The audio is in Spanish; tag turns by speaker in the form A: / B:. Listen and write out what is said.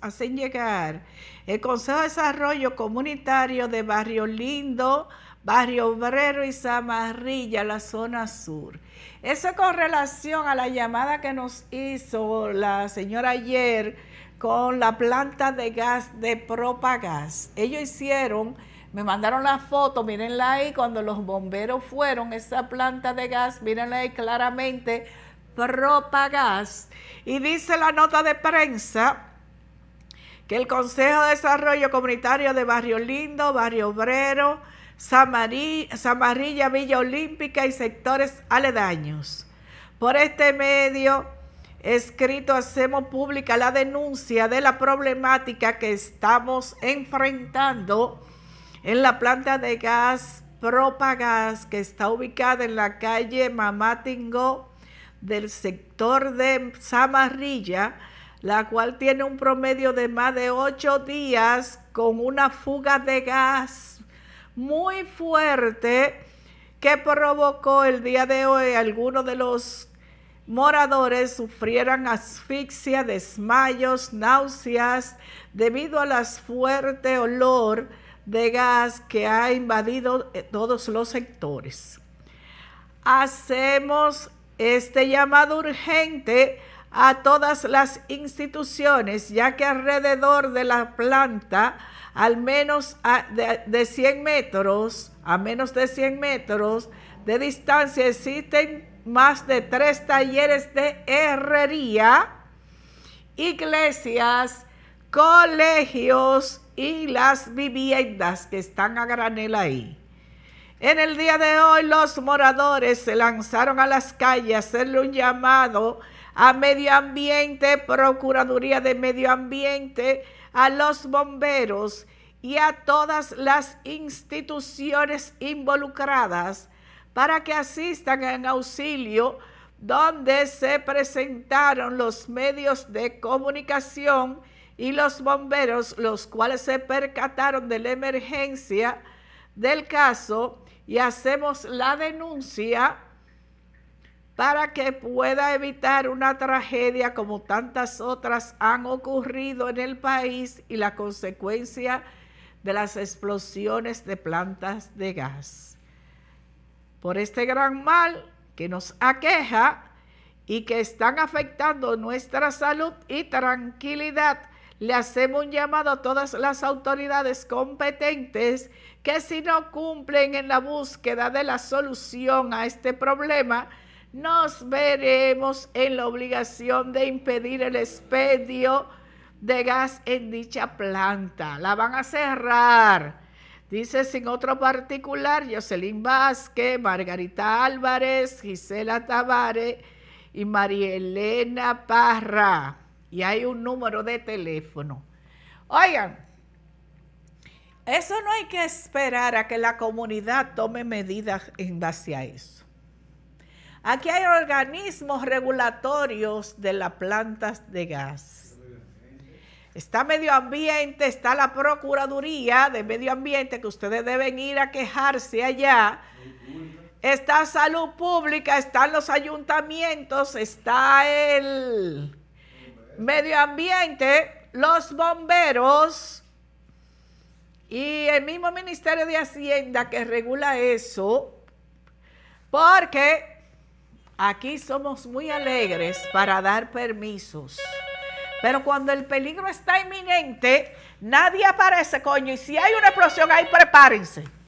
A: hacen llegar el Consejo de Desarrollo Comunitario de Barrio Lindo, Barrio Obrero y Zamarrilla, la zona sur. Eso con relación a la llamada que nos hizo la señora ayer con la planta de gas de Propagás. Ellos hicieron, me mandaron la foto, mírenla ahí, cuando los bomberos fueron, esa planta de gas, mírenla ahí claramente, Propagás. Y dice la nota de prensa que el Consejo de Desarrollo Comunitario de Barrio Lindo, Barrio Obrero, Samarilla, Villa Olímpica y sectores aledaños. Por este medio escrito hacemos pública la denuncia de la problemática que estamos enfrentando en la planta de gas Propagas que está ubicada en la calle Mamá del sector de Samarrilla la cual tiene un promedio de más de ocho días con una fuga de gas muy fuerte que provocó el día de hoy algunos de los moradores sufrieran asfixia, desmayos, náuseas debido a la fuerte olor de gas que ha invadido eh, todos los sectores. Hacemos este llamado urgente a todas las instituciones, ya que alrededor de la planta, al menos de, de 100 metros, a menos de 100 metros de distancia, existen más de tres talleres de herrería, iglesias, colegios y las viviendas que están a granel ahí. En el día de hoy los moradores se lanzaron a las calles a hacerle un llamado a Medio Ambiente, Procuraduría de Medio Ambiente, a los bomberos y a todas las instituciones involucradas para que asistan en auxilio donde se presentaron los medios de comunicación y los bomberos, los cuales se percataron de la emergencia del caso y hacemos la denuncia para que pueda evitar una tragedia como tantas otras han ocurrido en el país y la consecuencia de las explosiones de plantas de gas. Por este gran mal que nos aqueja y que están afectando nuestra salud y tranquilidad le hacemos un llamado a todas las autoridades competentes que si no cumplen en la búsqueda de la solución a este problema, nos veremos en la obligación de impedir el expedio de gas en dicha planta. La van a cerrar. Dice sin otro particular, Jocelyn Vázquez, Margarita Álvarez, Gisela Tavares y María Elena Parra y hay un número de teléfono. Oigan, eso no hay que esperar a que la comunidad tome medidas en base a eso. Aquí hay organismos regulatorios de las plantas de gas. Está medio ambiente, está la Procuraduría de Medio Ambiente, que ustedes deben ir a quejarse allá. Está salud pública, están los ayuntamientos, está el medio ambiente, los bomberos y el mismo Ministerio de Hacienda que regula eso, porque aquí somos muy alegres para dar permisos. Pero cuando el peligro está inminente, nadie aparece, coño. Y si hay una explosión ahí, prepárense.